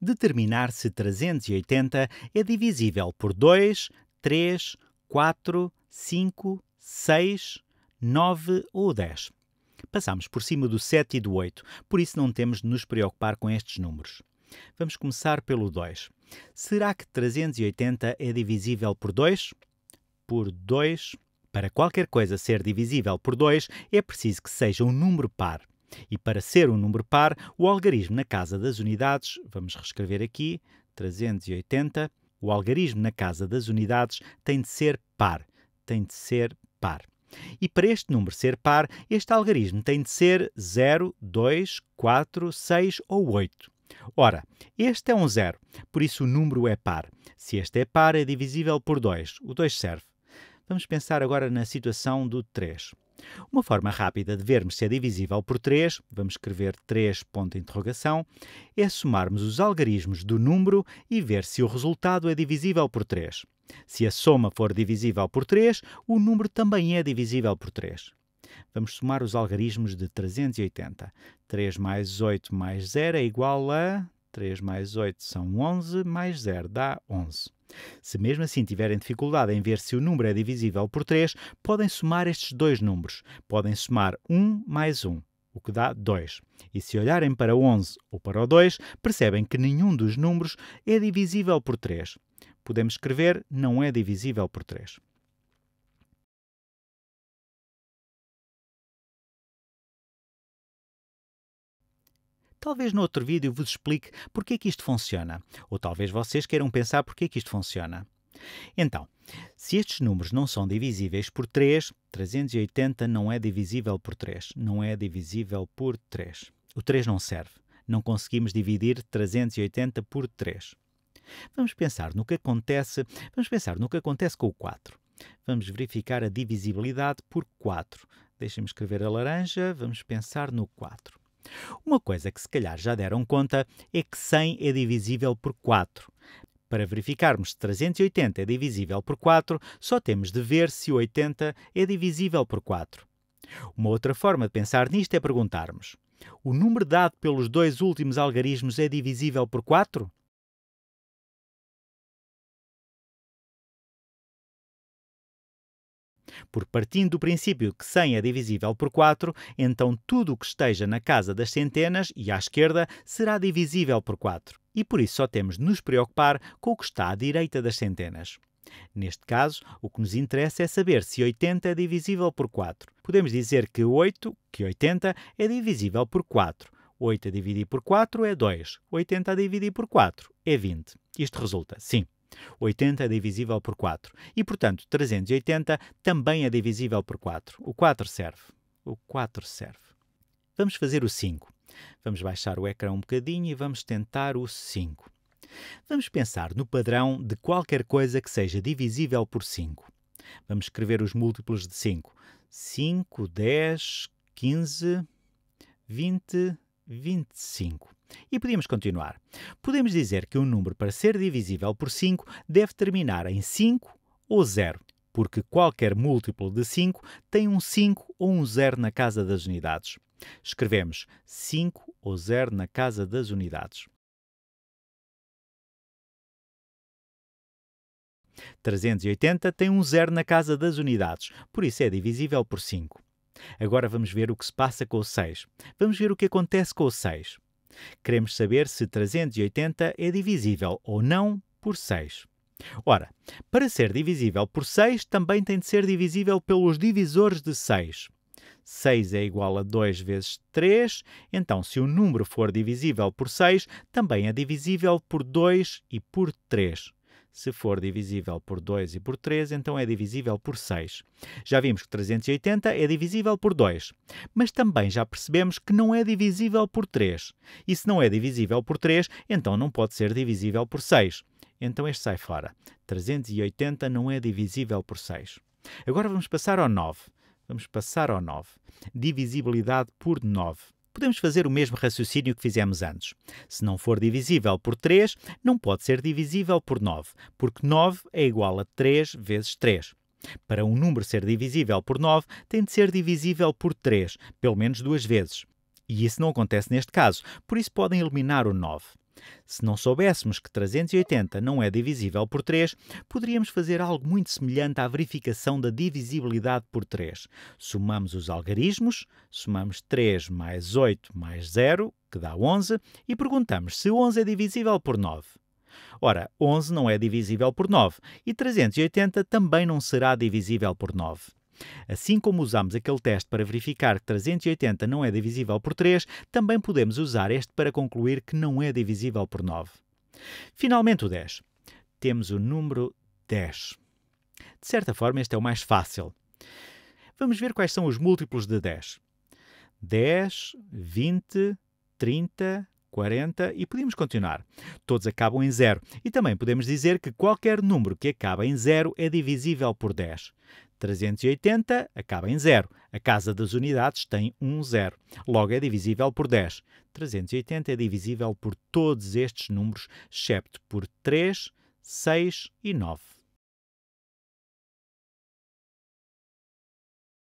determinar se 380 é divisível por 2, 3, 4, 5, 6, 9 ou 10. Passamos por cima do 7 e do 8, por isso não temos de nos preocupar com estes números. Vamos começar pelo 2. Será que 380 é divisível por 2? Por 2. Para qualquer coisa ser divisível por 2, é preciso que seja um número par. E para ser um número par, o algarismo na casa das unidades, vamos reescrever aqui, 380, o algarismo na casa das unidades tem de ser par, tem de ser par. E para este número ser par, este algarismo tem de ser 0, 2, 4, 6 ou 8. Ora, este é um zero, por isso o número é par. Se este é par, é divisível por 2. O 2 serve. Vamos pensar agora na situação do 3. Uma forma rápida de vermos se é divisível por 3, vamos escrever 3 ponto interrogação, é somarmos os algarismos do número e ver se o resultado é divisível por 3. Se a soma for divisível por 3, o número também é divisível por 3. Vamos somar os algarismos de 380. 3 mais 8 mais 0 é igual a 3 mais 8 são 11, mais 0 dá 11. Se mesmo assim tiverem dificuldade em ver se o número é divisível por 3, podem somar estes dois números. Podem somar 1 mais 1, o que dá 2. E se olharem para o 11 ou para o 2, percebem que nenhum dos números é divisível por 3. Podemos escrever não é divisível por 3. Talvez no outro vídeo vos explique porque é que isto funciona, ou talvez vocês queiram pensar porque é que isto funciona. Então, se estes números não são divisíveis por 3, 380 não é divisível por 3, não é divisível por 3. O 3 não serve. Não conseguimos dividir 380 por 3. Vamos pensar no que acontece, vamos pensar no que acontece com o 4. Vamos verificar a divisibilidade por 4. Deixem-me escrever a laranja, vamos pensar no 4. Uma coisa que se calhar já deram conta é que 100 é divisível por 4. Para verificarmos se 380 é divisível por 4, só temos de ver se 80 é divisível por 4. Uma outra forma de pensar nisto é perguntarmos: o número dado pelos dois últimos algarismos é divisível por 4? porque partindo do princípio que 100 é divisível por 4, então tudo o que esteja na casa das centenas e à esquerda será divisível por 4, e por isso só temos de nos preocupar com o que está à direita das centenas. Neste caso, o que nos interessa é saber se 80 é divisível por 4. Podemos dizer que 8, que 80, é divisível por 4. 8 a dividir por 4 é 2. 80 a dividir por 4 é 20. Isto resulta, sim, 80 é divisível por 4 e, portanto, 380 também é divisível por 4. O 4 serve. O 4 serve. Vamos fazer o 5. Vamos baixar o ecrã um bocadinho e vamos tentar o 5. Vamos pensar no padrão de qualquer coisa que seja divisível por 5. Vamos escrever os múltiplos de 5. 5, 10, 15, 20, 25. E podíamos continuar. Podemos dizer que um número, para ser divisível por 5, deve terminar em 5 ou 0, porque qualquer múltiplo de 5 tem um 5 ou um 0 na casa das unidades. Escrevemos 5 ou 0 na casa das unidades. 380 tem um zero na casa das unidades, por isso é divisível por 5. Agora vamos ver o que se passa com o 6. Vamos ver o que acontece com o 6. Queremos saber se 380 é divisível ou não por 6. Ora, para ser divisível por 6, também tem de ser divisível pelos divisores de 6. 6 é igual a 2 vezes 3, então se o número for divisível por 6, também é divisível por 2 e por 3. Se for divisível por 2 e por 3, então é divisível por 6. Já vimos que 380 é divisível por 2, mas também já percebemos que não é divisível por 3. E se não é divisível por 3, então não pode ser divisível por 6. Então este sai fora. 380 não é divisível por 6. Agora vamos passar ao 9. Vamos passar ao 9. Divisibilidade por 9 podemos fazer o mesmo raciocínio que fizemos antes. Se não for divisível por 3, não pode ser divisível por 9, porque 9 é igual a 3 vezes 3. Para um número ser divisível por 9, tem de ser divisível por 3, pelo menos duas vezes. E isso não acontece neste caso, por isso podem eliminar o 9. Se não soubéssemos que 380 não é divisível por 3, poderíamos fazer algo muito semelhante à verificação da divisibilidade por 3. Somamos os algarismos, somamos 3 mais 8 mais 0, que dá 11, e perguntamos se 11 é divisível por 9. Ora, 11 não é divisível por 9 e 380 também não será divisível por 9. Assim como usamos aquele teste para verificar que 380 não é divisível por 3, também podemos usar este para concluir que não é divisível por 9. Finalmente, o 10. Temos o número 10. De certa forma, este é o mais fácil. Vamos ver quais são os múltiplos de 10. 10, 20, 30, 40 e podemos continuar. Todos acabam em zero e também podemos dizer que qualquer número que acaba em zero é divisível por 10. 380 acaba em zero. A casa das unidades tem um zero. Logo, é divisível por 10. 380 é divisível por todos estes números, excepto por 3, 6 e 9.